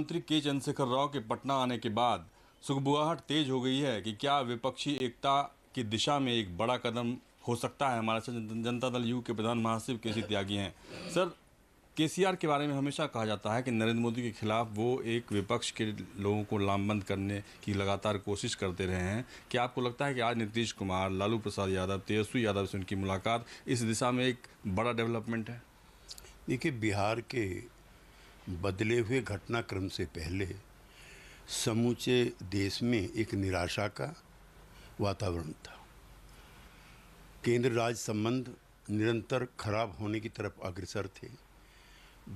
मंत्री के चंद्रशेखर राव के पटना आने के बाद सुखबुआहट तेज हो गई है कि क्या विपक्षी एकता की दिशा में एक बड़ा कदम हो सकता है हमारे जनता दल यू के प्रधान महासचिव के सी त्यागी हैं सर केसीआर के बारे में हमेशा कहा जाता है कि नरेंद्र मोदी के खिलाफ वो एक विपक्ष के लोगों को लामबंद करने की लगातार कोशिश करते रहे हैं क्या आपको लगता है कि आज नीतीश कुमार लालू प्रसाद यादव तेजस्वी यादव से उनकी मुलाकात इस दिशा में एक बड़ा डेवलपमेंट है देखिए बिहार के बदले हुए घटनाक्रम से पहले समूचे देश में एक निराशा का वातावरण था केंद्र राज्य संबंध निरंतर खराब होने की तरफ अग्रसर थे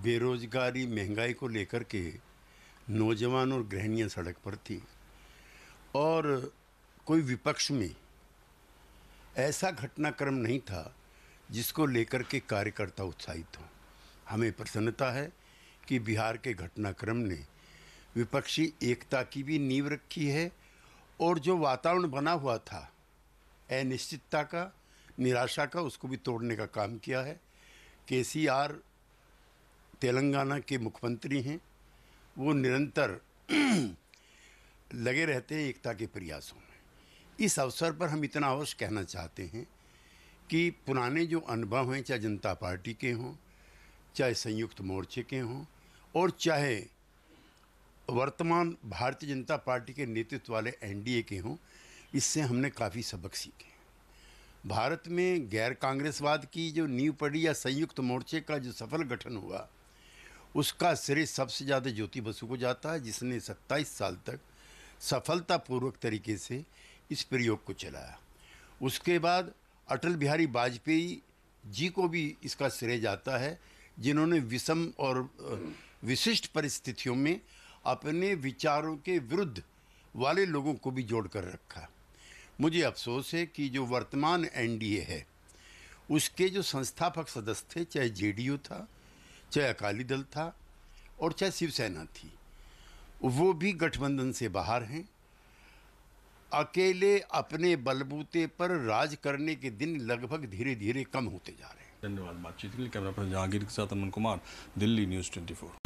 बेरोजगारी महंगाई को लेकर के नौजवान और गृहणियाँ सड़क पर थी और कोई विपक्ष में ऐसा घटनाक्रम नहीं था जिसको लेकर के कार्यकर्ता उत्साहित हों हमें प्रसन्नता है कि बिहार के घटनाक्रम ने विपक्षी एकता की भी नींव रखी है और जो वातावरण बना हुआ था अनिश्चितता का निराशा का उसको भी तोड़ने का काम किया है के सी आर तेलंगाना के मुख्यमंत्री हैं वो निरंतर लगे रहते हैं एकता के प्रयासों में इस अवसर पर हम इतना अवश्य कहना चाहते हैं कि पुराने जो अनुभव हैं चाहे जनता पार्टी के हों चाहे संयुक्त मोर्चे के हों और चाहे वर्तमान भारतीय जनता पार्टी के नेतृत्व वाले एनडीए के हों इससे हमने काफ़ी सबक सीखे भारत में गैर कांग्रेसवाद की जो नींव पड़ी या संयुक्त मोर्चे का जो सफल गठन हुआ उसका श्रेय सबसे ज़्यादा ज्योति बसु को जाता है जिसने 27 साल तक सफलतापूर्वक तरीके से इस प्रयोग को चलाया उसके बाद अटल बिहारी वाजपेयी जी को भी इसका श्रेय जाता है जिन्होंने विषम और विशिष्ट परिस्थितियों में अपने विचारों के विरुद्ध वाले लोगों को भी जोड़ कर रखा मुझे अफसोस है कि जो वर्तमान एनडीए है उसके जो संस्थापक सदस्य थे चाहे जेडीयू था चाहे अकाली दल था और चाहे शिवसेना थी वो भी गठबंधन से बाहर हैं अकेले अपने बलबूते पर राज करने के दिन लगभग धीरे धीरे कम होते जा रहे हैं धन्यवाद बातचीत के लिए कैमरा पर्सन जहांगीर के साथ अमन कुमार दिल्ली न्यूज़ 24